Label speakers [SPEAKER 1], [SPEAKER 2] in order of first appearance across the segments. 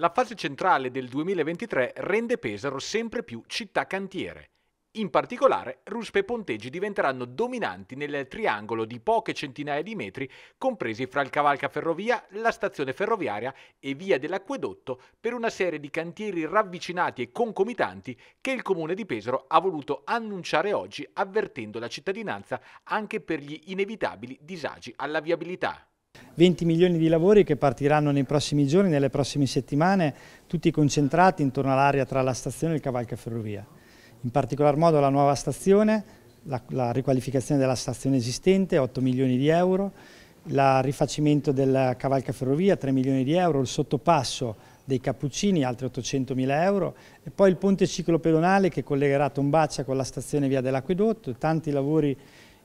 [SPEAKER 1] La fase centrale del 2023 rende Pesaro sempre più città cantiere. In particolare, ruspe e ponteggi diventeranno dominanti nel triangolo di poche centinaia di metri compresi fra il cavalcaferrovia, la stazione ferroviaria e via dell'acquedotto per una serie di cantieri ravvicinati e concomitanti che il comune di Pesaro ha voluto annunciare oggi avvertendo la cittadinanza anche per gli inevitabili disagi alla viabilità.
[SPEAKER 2] 20 milioni di lavori che partiranno nei prossimi giorni, nelle prossime settimane, tutti concentrati intorno all'area tra la stazione e il cavalca ferrovia. In particolar modo la nuova stazione, la, la riqualificazione della stazione esistente, 8 milioni di euro, il rifacimento del cavalca ferrovia, 3 milioni di euro, il sottopasso dei Cappuccini, altri 800 mila euro, e poi il ponte ciclopedonale che collegherà Tombaccia con la stazione via dell'Aquedotto, tanti lavori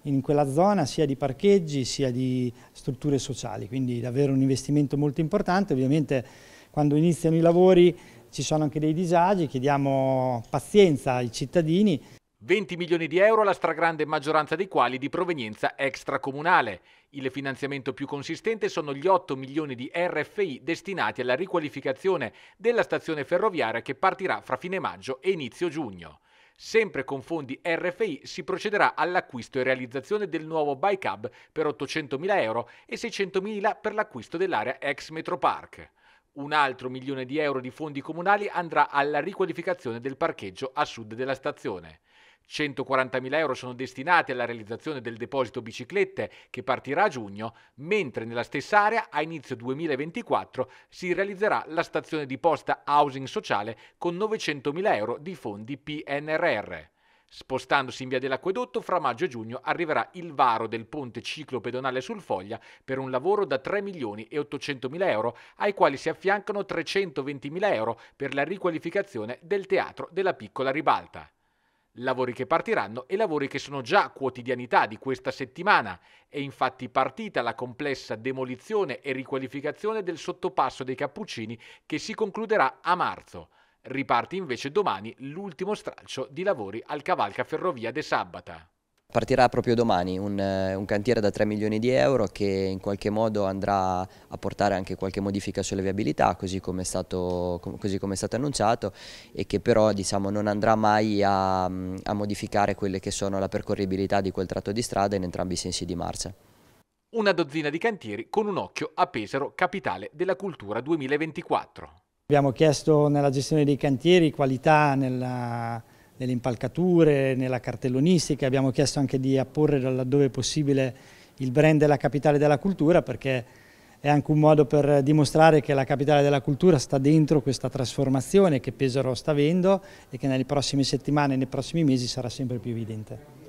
[SPEAKER 2] in quella zona sia di parcheggi sia di strutture sociali, quindi davvero un investimento molto importante, ovviamente quando iniziano i lavori ci sono anche dei disagi, chiediamo pazienza ai cittadini.
[SPEAKER 1] 20 milioni di euro, la stragrande maggioranza dei quali di provenienza extracomunale. Il finanziamento più consistente sono gli 8 milioni di RFI destinati alla riqualificazione della stazione ferroviaria che partirà fra fine maggio e inizio giugno. Sempre con fondi RFI si procederà all'acquisto e realizzazione del nuovo bike hub per 800.000 euro e 600.000 per l'acquisto dell'area ex Metropark. Un altro milione di euro di fondi comunali andrà alla riqualificazione del parcheggio a sud della stazione. 140.000 euro sono destinati alla realizzazione del deposito biciclette che partirà a giugno, mentre nella stessa area a inizio 2024 si realizzerà la stazione di posta housing sociale con 900.000 euro di fondi PNRR. Spostandosi in via dell'acquedotto, fra maggio e giugno arriverà il varo del ponte ciclopedonale sul Foglia per un lavoro da 3 milioni e 800 mila euro, ai quali si affiancano 320 mila euro per la riqualificazione del teatro della piccola ribalta lavori che partiranno e lavori che sono già quotidianità di questa settimana. È infatti partita la complessa demolizione e riqualificazione del sottopasso dei Cappuccini che si concluderà a marzo. Riparte invece domani l'ultimo stralcio di lavori al Cavalca Ferrovia de Sabata.
[SPEAKER 3] Partirà proprio domani un, eh, un, cantiere da 3 milioni di euro che in qualche modo andrà a portare anche qualche modifica sulle viabilità, così come è stato, com è stato annunciato, e che però diciamo, non andrà mai a, a modificare quelle che sono la percorribilità di quel tratto di strada in entrambi i sensi di marcia.
[SPEAKER 1] Una dozzina di cantieri con un occhio a Pesaro, capitale della cultura 2024.
[SPEAKER 2] Abbiamo chiesto nella gestione dei cantieri qualità nella nelle impalcature, nella cartellonistica, abbiamo chiesto anche di apporre laddove possibile il brand della capitale della cultura perché è anche un modo per dimostrare che la capitale della cultura sta dentro questa trasformazione che Pesaro sta avendo e che nelle prossime settimane e nei prossimi mesi sarà sempre più evidente.